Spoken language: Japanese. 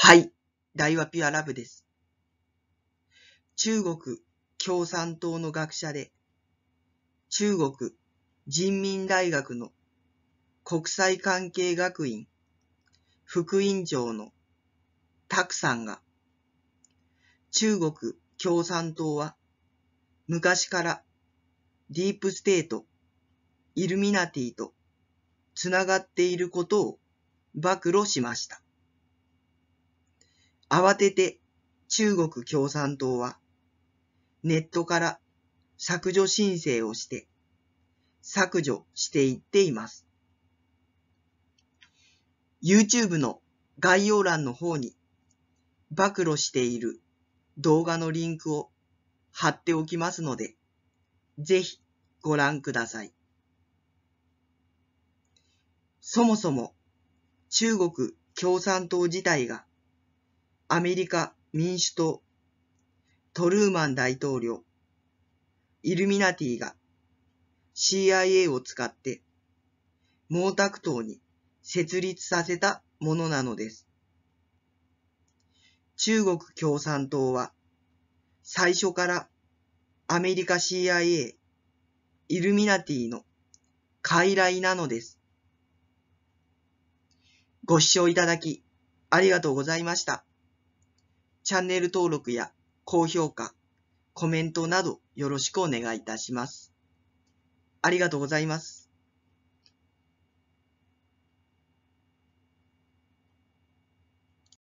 はい、大和ピュアラブです。中国共産党の学者で、中国人民大学の国際関係学院副院長のタクさんが、中国共産党は昔からディープステート、イルミナティとつながっていることを暴露しました。慌てて中国共産党はネットから削除申請をして削除していっています。YouTube の概要欄の方に暴露している動画のリンクを貼っておきますので、ぜひご覧ください。そもそも中国共産党自体がアメリカ民主党、トルーマン大統領、イルミナティが CIA を使って毛沢東に設立させたものなのです。中国共産党は最初からアメリカ CIA、イルミナティの傀儡なのです。ご視聴いただきありがとうございました。チャンネル登録や高評価、コメントなどよろしくお願いいたします。ありがとうございます。